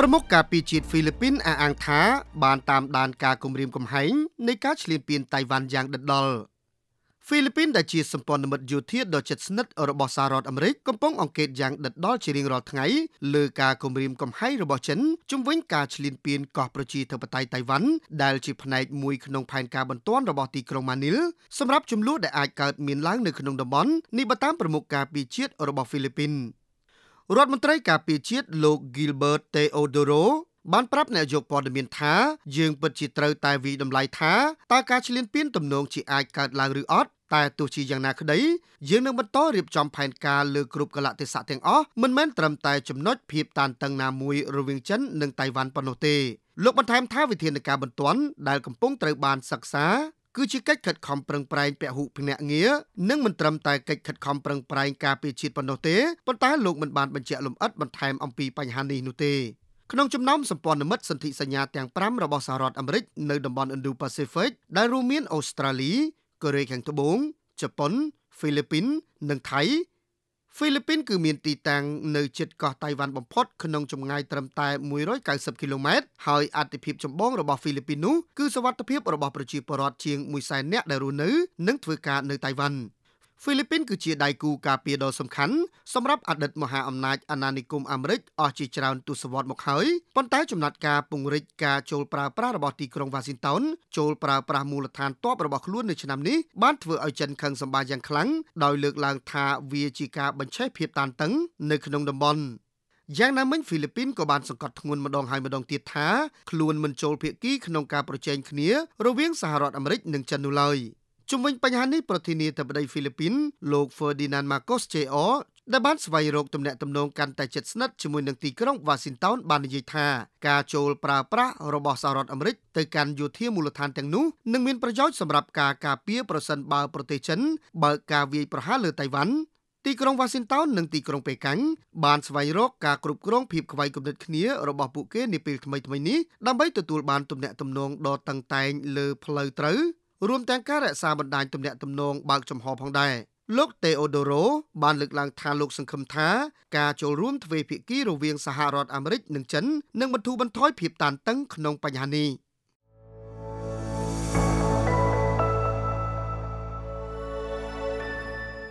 ប្រមុខការពីជាតិហ្វីលីពីនអះអាងថាបានតាមដានការគំរាមកំហែងនៃការឈ្លានពានតៃវ៉ាន់យ៉ាងដិតដល់ហ្វីលីពីនដែលជាសម្ព័ន្ធមិត្តយោធាដ៏ជិតស្និទ្ធរបស់សហរដ្ឋអាមេរិកកំពុងអង្កេតយ៉ាងដិតដល់ជារៀងរាល់ថ្ងៃលើការគំរាមកំហែងរបស់ចិនជំវិញការឈ្លានពានកោះប្រជាធិបតេយ្យតៃវ៉ាន់ដែលជាផ្នែកមួយក្នុងផែនការបន្ទាន់របស់ទីក្រុងម៉ានីលសម្រាប់ចំនួនដែលអាចកើតមានឡើងនៅក្នុងតំបន់នេះបើតាមប្រមុខការពីជាតិរបស់ហ្វីលីពីន។រដ្ឋមន្ត្រីការពារជាតិលោក Gilbert Teodoro បានប្រាប់អ្នកយកព័ត៌មានថាយើងពិតជាត្រូវតែវិតម្លៃថាតើការឈ្លានពានទំនងជាអាចកើតឡើងឬអត់តែទោះជាយ៉ាងណាក្តី យើងនឹងបន្តរៀបចំផែនការលើគ្រប់កលៈទេសៈទាំងអស់មិនមែនត្រឹមតែចំណុចភាពតានតឹងណាមួយរវាងចិននិងតៃវ៉ាន់ប៉ុណ្ណោះទេលោកបន្ថែមថាវិធានការបន្ទាន់ដែលកំពុងត្រូវបានសិក្សាគឺជាកិច្ចខិតខំប្រឹងប្រែងពហុភ្នាក់ងារនិងមិនត្រឹមតែកិច្ចខិតខំប្រឹងប្រែងការពារជាតិប៉ុណ្ណោះទេប៉ុន្តែលោកមិនបានបញ្ជាក់លម្អិតបន្ថែមអំពីបញ្ហានេះនោះទេក្នុងចំណោមសម្ព័ន្ធមិត្តសន្ធិសញ្ញាទាំង5របស់សហរដ្ឋអាមេរិកនៅតំបន់ Indo-Pacific ដែលរួមមានអូស្ត្រាលីកូរ៉េខាងត្បូងជប៉ុនហ្វីលីពីននិងថៃហ្វីលីពីនគឺមានទីតាំងនៅជិតកោះតៃវ៉ាន់បំផុតក្នុងចម្ងាយត្រឹមតែ190គីឡូម៉ែត្រហើយអតិភិបចម្បងរបស់ហ្វីលីពីននោះគឺសวัสดิភាពរបស់ប្រជាពលរដ្ឋជាង100,000នាក់ដែលរស់នៅនិងធ្វើការនៅតៃវ៉ាន់ហ្វីលីពីនគឺជាដៃគូការពារដ៏សំខាន់សម្រាប់អតីតមហាអំណាចអាណានិគមអាមេរិកអស់ជាច្រើនទសវត្សរ៍មកហើយប៉ុន្តែចំណាត់ការពង្រីកការចូលប្រើប្រាស់របស់ទីក្រុងវ៉ាស៊ីនតោនចូលប្រើប្រាស់មូលដ្ឋានទ័ពរបស់ខ្លួននៅឆ្នាំនេះបានធ្វើឲ្យចិនខឹងសម្បាយ៉ាងខ្លាំងដោយលើកឡើងថាវាជាការបញ្ឆេះភាពតានតឹងនៅក្នុងតំបន់យ៉ាងណាមិញហ្វីលីពីនក៏បានសង្កត់ធ្ងន់ម្ដងហើយម្ដងទៀតថាខ្លួនមិនចូលភាគីក្នុងការប្រជែងគ្នារវាងសហរដ្ឋអាមេរិកនិងចិននោះឡើយ។ជុំវិញបញ្ហានេះប្រធានាធិបតីហ្វីលីពីនលោក Ferdinand Marcos Jr ដែលបានស្វែងរកទំនាក់ទំនងកាន់តែជិតស្និទ្ធជាមួយនឹងទីក្រុង Washington បាននិយាយថាការចូលប្រើប្រាស់របស់សហរដ្ឋអាមេរិកទៅកាន់យោធាមូលដ្ឋានទាំងនោះនឹងមានប្រយោជន៍សម្រាប់ការការពារប្រសិនបើប្រទេសចិនបើកការវាយប្រហារលើតៃវ៉ាន់ទីក្រុង Washington និងទីក្រុងប៉េកាំងបានស្វែងរកការគ្រប់គ្រងភាពខ្វែងគំនិតគ្នារបស់ពួកគេនាពេលថ្មីៗនេះដើម្បីទទួលបានទំនាក់ទំនងដ៏តឹងតែងលើផ្លូវត្រូវរួមទាំងការរក្សាបណ្ដាញទំនាក់ទំនងបើកចំហផងដែរលោកតេអូដូរ៉ូបានលើកឡើងថាលោក សង្ឃឹមថា ការចូលរួមទ្វេភាគីរវាងសហរដ្ឋអាមេរិកនិងចិននឹងបន្ធូរបន្ថយភាពតានតឹងក្នុងបញ្ហានេះ។